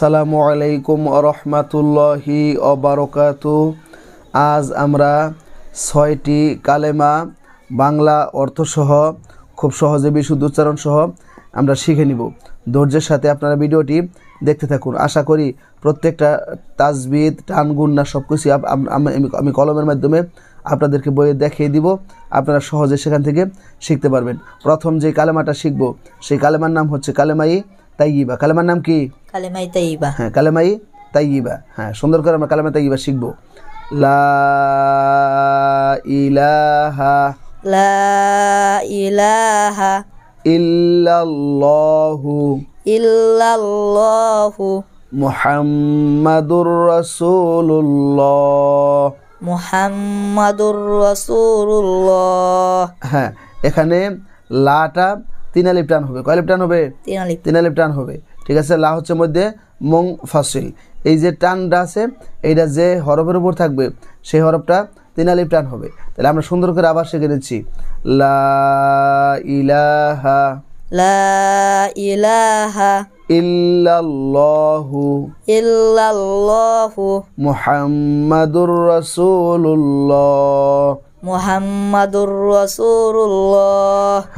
সালামু আলাইকুম রহমাতুল্লাহি অবারকাতু আজ আমরা ছয়টি কালেমা বাংলা অর্থসহ খুব সহজে বিশুদ্ধ উচ্চারণ সহ আমরা শিখে নিব ধৈর্যের সাথে আপনারা ভিডিওটি দেখতে থাকুন আশা করি প্রত্যেকটা তাজবিদ টান গুন্না সব কিছুই আমি কলমের মাধ্যমে আপনাদেরকে বইয়ে দেখিয়ে দিব আপনারা সহজে সেখান থেকে শিখতে পারবেন প্রথম যে কালেমাটা শিখব সেই কালেমার নাম হচ্ছে কালেমাই তাইবা কালেমার নাম কি কালেমাই তাইবা হ্যাঁ কালেমাই তাইবা হ্যাঁ সুন্দর করে আমরা কালেমাই তাইবা শিখবো লা ইলাহা লা ইলাহা মুহাম্মাদুর রাসূলুল্লাহ মুহাম্মাদুর রাসূলুল্লাহ হ্যাঁ এখানে লাটা তিন আলিফ টান হবে কয় আলিফ টান হবে তিন আলিফ টান হবে ঠিক আছে লা হচ্ছে মধ্যে মং ফাসিল এই যে টানটা আছে এইটা যে হরফের উপর থাকবে সেই হরফটা তিন আলিফ টান হবে তাহলে আমরা সুন্দর করে আবার শিখে নিচ্ছি লা ইলাহা লা ইলাহা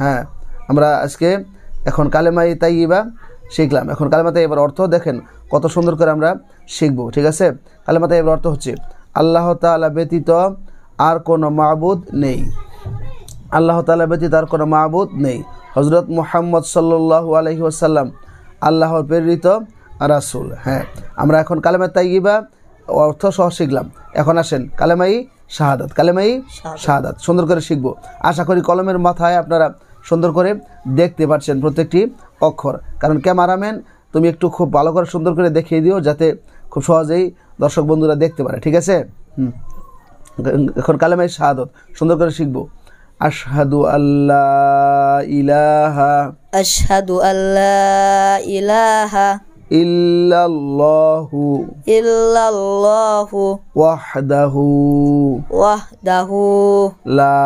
হ্যাঁ আমরা আজকে এখন কালেমাই তাইবা শিখলাম এখন কালেমা তাইবার অর্থ দেখেন কত সুন্দর করে আমরা শিখব ঠিক আছে কালেমা তাইবার অর্থ হচ্ছে আল্লাহ তালা ব্যতীত আর কোনো মাহবুদ নেই আল্লাহ তালা ব্যতীত আর কোনো মাহবুদ নেই হজরত মোহাম্মদ সাল্লু আলহি আসাল্লাম আল্লাহর প্রেরিত রাসুল হ্যাঁ আমরা এখন কালেমা তাইবা অর্থ সহ শিখলাম এখন আসেন কালেমাই শাহাদাত কালেমাই শাহাদাত সুন্দর করে শিখবো আশা করি কলমের মাথায় আপনারা সুন্দর করে দেখতে পাচ্ছেন প্রত্যেকটি অক্ষর কারণ ক্যামেরাম্যান তুমি একটু খুব ভালো করে সুন্দর করে দেখিয়ে দিও যাতে খুব সহজেই দর্শক বন্ধুরা দেখতে পারে ঠিক আছে এখন এখন কালেমাই শাহাদত সুন্দর করে শিখবো আশহাদু আল্লাহ ইলাহা আশহাদু আল্লাহ ইলাহা ইল্লাল্লাহু ইল্লাল্লাহু ওয়াহদাহু ওয়াহদাহু লা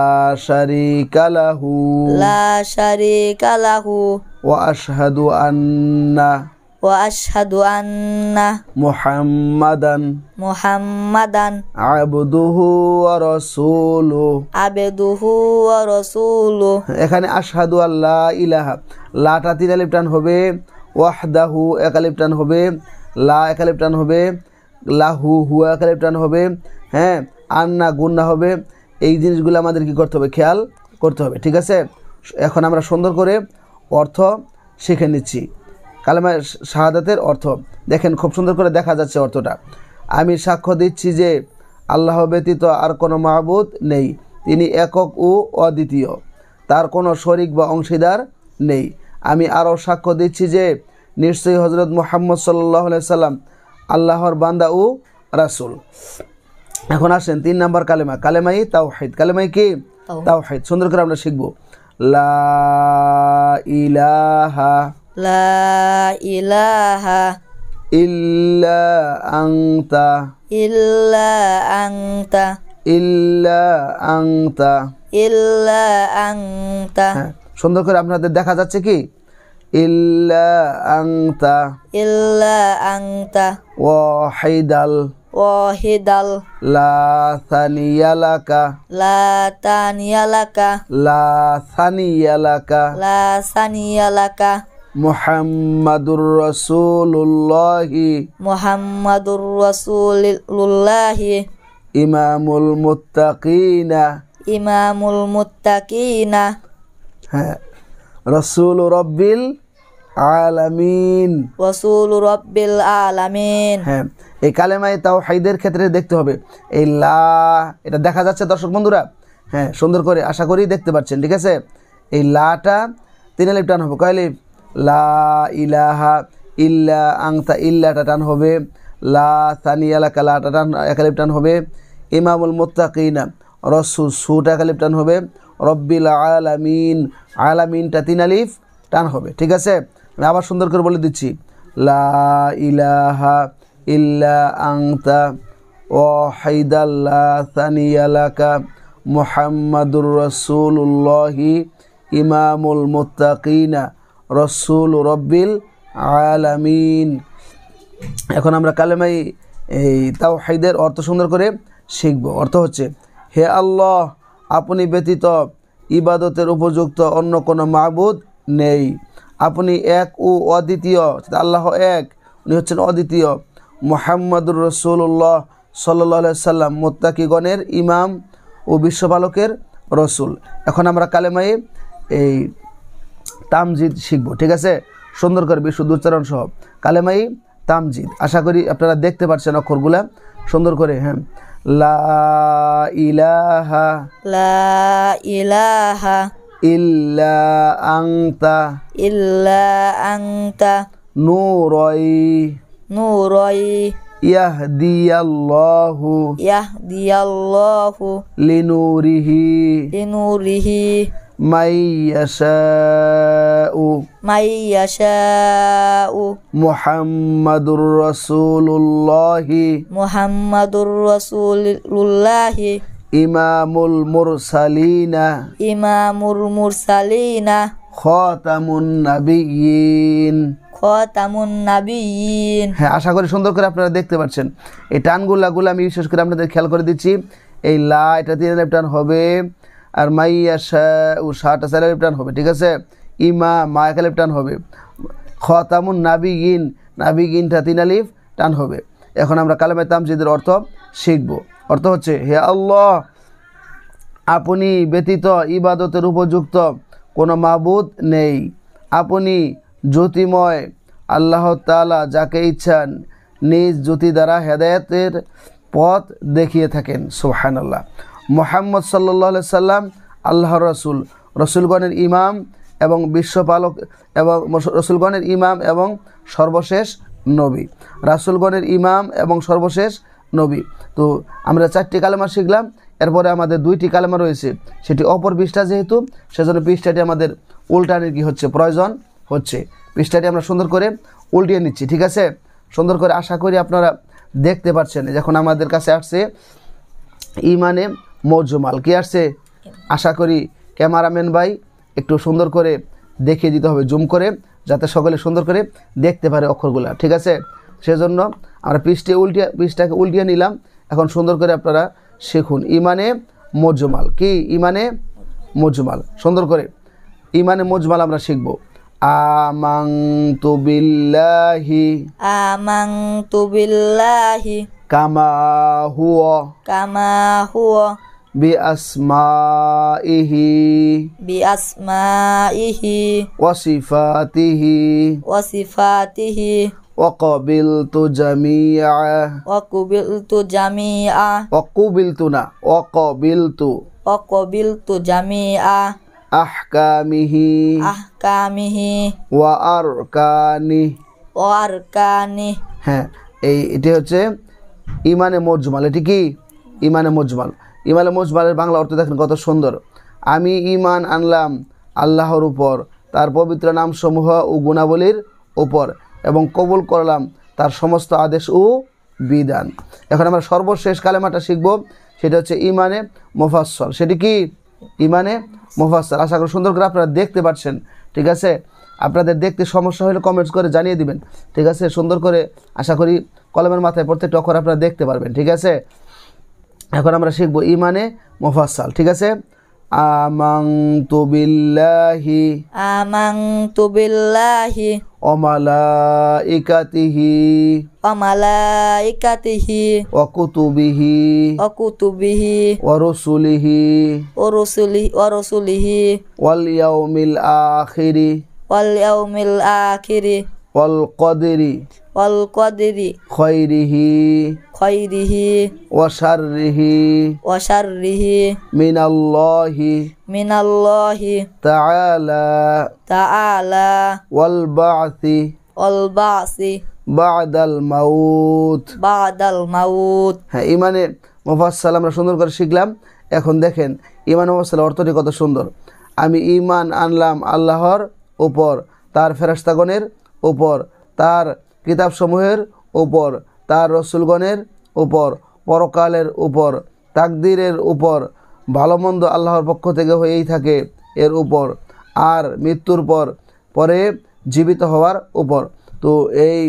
শারীকা লাহু লা শারীকা লাহু ওয়া আশহাদু আন্না ওয়া আশহাদু আন্না মুহাম্মাদান মুহাম্মাদান আবদুহু ওয়া রাসূলুহু আবদুহু ওয়া রাসূলুহু এখানে আশহাদু আল্লা ইলাহা লাটা তিন আলিফ টান হবে ওয়াহদাহু একালিপটান হবে লা একালিপটান হবে লাহু হুয়া একালিপটান হবে হ্যাঁ আন্না গুন্না হবে এই জিনিসগুলো আমাদের কি করতে হবে খেয়াল করতে হবে ঠিক আছে এখন আমরা সুন্দর করে অর্থ শিখে নিচ্ছি কালেমা শাহাদাতের অর্থ দেখেন খুব সুন্দর করে দেখা যাচ্ছে অর্থটা আমি সাক্ষ্য দিচ্ছি যে আল্লাহ ব্যতীত আর কোনো মাহবুদ নেই তিনি একক ও অদ্বিতীয় তার কোনো শরিক বা অংশীদার নেই আমি আরও সাক্ষ্য দিচ্ছি যে নিশ্চয়ই হজরত মোহাম্মদ সাল্লাহ সাল্লাম আল্লাহর বান্দা ও রাসুল এখন আসেন তিন নম্বর কালেমা কালেমাই তাওহাইদ কালেমাই কি তাওহাইদ সুন্দর করে আমরা শিখবো লা ইলাহা লা ইলাহা ইল্লা আংতা ইল্লা আংতা ইল্লা আংতা ইল্লা আংতা হ্যাঁ। সুন্দর করে আপনাদের দেখা যাচ্ছে কি ইল্লা আংতা ইল্লা আংতা ওয়াহিদাল ওয়াহিদাল লা সানিয়ালাকা লা তানিয়ালাকা লা সানিয়ালাকা লা সানিয়ালাকা মুহাম্মাদুর রাসূলুল্লাহি মুহাম্মাদুর রাসূলুল্লাহি ইমামুল মুত্তাকিনা ইমামুল মুত্তাকিনা হ্যাঁ রসুল রব্বিল আলামিন রসুল রব্বিল আলামিন হ্যাঁ এই কালেমায় তাও হাইদের ক্ষেত্রে দেখতে হবে এই লা এটা দেখা যাচ্ছে দর্শক বন্ধুরা হ্যাঁ সুন্দর করে আশা করি দেখতে পাচ্ছেন ঠিক আছে এই লাটা তিন আলিফ টান হবে কয় আলিফ লা ইলাহা ইল্লা আংতা ইল্লাটা টান হবে লা সানিয়ালা কালাটা টান এক আলিফ টান হবে ইমামুল মোত্তাকিনা রসু সুটা খালিফ টান হবে রব্বিল আলামিন আলামিনটা তিন আলিফ টান হবে ঠিক আছে আবার সুন্দর করে বলে দিচ্ছি লা ইলাহা ইল্লা আংতা ওয়াহিদাল্লাহ সানিয়ালাকা মোহাম্মদুর রসুল্লাহি ইমামুল মুত্তাকিনা রসুল রব্বিল আলামিন এখন আমরা কালেমাই এই তাও হাইদের অর্থ সুন্দর করে শিখব অর্থ হচ্ছে হে আল্লাহ আপনি ব্যতীত ইবাদতের উপযুক্ত অন্য কোনো মাহবুদ নেই আপনি এক ও অদ্বিতীয় আল্লাহ এক উনি হচ্ছেন অদ্বিতীয় মোহাম্মদুর রসুল্লাহ সাল্লাহ সাল্লাম মোত্তাকিগণের ইমাম ও বিশ্ববালকের রসুল এখন আমরা কালেমাই এই তামজিদ শিখব ঠিক আছে সুন্দর করে বিশুদ্ধ উচ্চারণ সহ কালেমাই তামজিদ আশা করি আপনারা দেখতে পাচ্ছেন অক্ষরগুলা সুন্দর করে হ্যাঁ لا إله لا إله إلا أنت إلا أنت نوري نوري يهدي الله يهدي الله لنوره لنوره মুহাম্মাদুর রসুল্লাহি মুহাম্মাদুর রসুল্লাহি ইমামুল মুরসালিনা ইমামুর মুরসালিনা খতামুন্নবিয়্যিন হ্যাঁ আশা করি সুন্দর করে আপনারা দেখতে পাচ্ছেন এই টানগুলাগুলো আমি বিশেষ করে আপনাদের খেয়াল করে দিচ্ছি এই লা এটা দিয়ে টান হবে আর মাইয়া ও শাহটা স্যালেফ টান হবে ঠিক আছে ইমা মা একালেফ টান হবে খতামুন নাবি গিন নাবি গিনটা তিন আলিফ টান হবে এখন আমরা কালামে তামজিদের অর্থ শিখব অর্থ হচ্ছে হে আল্লাহ আপনি ব্যতীত ইবাদতের উপযুক্ত কোনো মাবুদ নেই আপনি জ্যোতিময় আল্লাহ তালা যাকে ইচ্ছান নিজ জ্যোতি দ্বারা হেদায়তের পথ দেখিয়ে থাকেন সোহান আল্লাহ মোহাম্মদ সাল্লি সাল্লাম আল্লাহ রসুল রসুলগণের ইমাম এবং বিশ্বপালক এবং রসুলগণের ইমাম এবং সর্বশেষ নবী রাসুলগণের ইমাম এবং সর্বশেষ নবী তো আমরা চারটি কালেমা শিখলাম এরপরে আমাদের দুইটি কালেমা রয়েছে সেটি অপর পৃষ্ঠা যেহেতু সেজন্য পৃষ্ঠাটি আমাদের উল্টানের কি হচ্ছে প্রয়োজন হচ্ছে পৃষ্ঠাটি আমরা সুন্দর করে উল্টিয়ে নিচ্ছি ঠিক আছে সুন্দর করে আশা করি আপনারা দেখতে পাচ্ছেন যখন আমাদের কাছে আসছে ইমানে মজমাল কি আসছে আশা করি ক্যামেরাম্যান ভাই একটু সুন্দর করে দেখিয়ে দিতে হবে জুম করে যাতে সকলে সুন্দর করে দেখতে পারে অক্ষরগুলা ঠিক আছে সেজন্য আমরা পৃষ্ঠে উল্টিয়া পৃষ্ঠটাকে উল্টিয়ে নিলাম এখন সুন্দর করে আপনারা শিখুন ইমানে মজ্জুমাল কি ইমানে মজ্জুমাল সুন্দর করে ইমানে মজ্জুমাল আমরা শিখব আমাং তু বিল্লাহি আমাং তু বিল্লাহি কামা হুয়া কামা হুয়া bi asma'ihi bi asma'ihi wa sifatihi wa sifatihi wa qabiltu jami'a wa qabiltu jami'a wa na, wa qabiltu wa qabiltu jami'a ahkamihi ahkamihi wa arkani wa arkani হ্যাঁ এই এটা হচ্ছে ইমানে মজমাল এটি কি ইমানে মজমাল ইমালে মোজমালের বাংলা অর্থ দেখেন কত সুন্দর আমি ইমান আনলাম আল্লাহর উপর তার পবিত্র নামসমূহ ও গুণাবলীর উপর এবং কবুল করলাম তার সমস্ত আদেশ ও বিধান এখন আমরা সর্বশেষ কালেমাটা শিখব সেটা হচ্ছে ইমানে মোফাসল সেটি কি ইমানে মোফাসল আশা করি সুন্দর করে আপনারা দেখতে পাচ্ছেন ঠিক আছে আপনাদের দেখতে সমস্যা হলে কমেন্টস করে জানিয়ে দিবেন ঠিক আছে সুন্দর করে আশা করি কলমের মাথায় প্রত্যেকটা অক্ষর আপনারা দেখতে পারবেন ঠিক আছে এখন আমরা শিখব ইমানে মোফাসাল ঠিক আছে আমাং বিল্লাহি আমাং বিল্লাহি অমালা ইকাতিহি ওয়া ইকাতিহি অকুতুবিহি কুতুবিহি ওয়া কুতুবিহি ওয়া রুসুলিহি ওয়া রুসুলিহি ওয়া রুসুলিহি ওয়াল ইয়াউমিল আখিরি ওয়াল ইয়াউমিল আখিরি ওয়াল কদরি হ্যাঁ ইমানে মুফাসসাল আমরা সুন্দর করে শিখলাম এখন দেখেন ইমান মুফাসাল অর্থটি কত সুন্দর আমি ইমান আনলাম আল্লাহর উপর তার ফেরাস্তাগণের উপর তার কিতাবসমূহের উপর তার রসুলগণের উপর পরকালের উপর তাকদিরের উপর ভালোমন্দ আল্লাহর পক্ষ থেকে হয়েই থাকে এর উপর আর মৃত্যুর পর পরে জীবিত হওয়ার উপর তো এই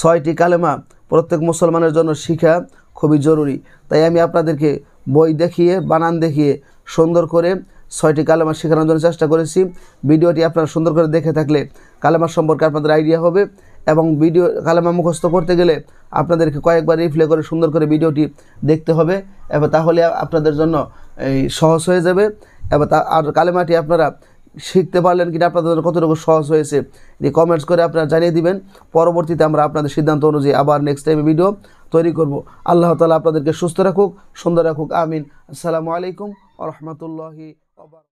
ছয়টি কালেমা প্রত্যেক মুসলমানের জন্য শিখা খুবই জরুরি তাই আমি আপনাদেরকে বই দেখিয়ে বানান দেখিয়ে সুন্দর করে ছয়টি কালেমা শেখানোর জন্য চেষ্টা করেছি ভিডিওটি আপনারা সুন্দর করে দেখে থাকলে কালেমার সম্পর্কে আপনাদের আইডিয়া হবে এবং ভিডিও কালেমা মুখস্থ করতে গেলে আপনাদেরকে কয়েকবার রিপ্লে করে সুন্দর করে ভিডিওটি দেখতে হবে এবং তাহলে আপনাদের জন্য এই সহজ হয়ে যাবে এবং তা আর কালেমাটি আপনারা শিখতে পারলেন কিনা আপনাদের কতটুকু সহজ হয়েছে কমেন্টস করে আপনারা জানিয়ে দিবেন পরবর্তীতে আমরা আপনাদের সিদ্ধান্ত অনুযায়ী আবার নেক্সট টাইমে ভিডিও তৈরি করব আল্লাহ তালা আপনাদেরকে সুস্থ রাখুক সুন্দর রাখুক আমিন আসসালামু আলাইকুম আ রহমতুল্লাহি خبر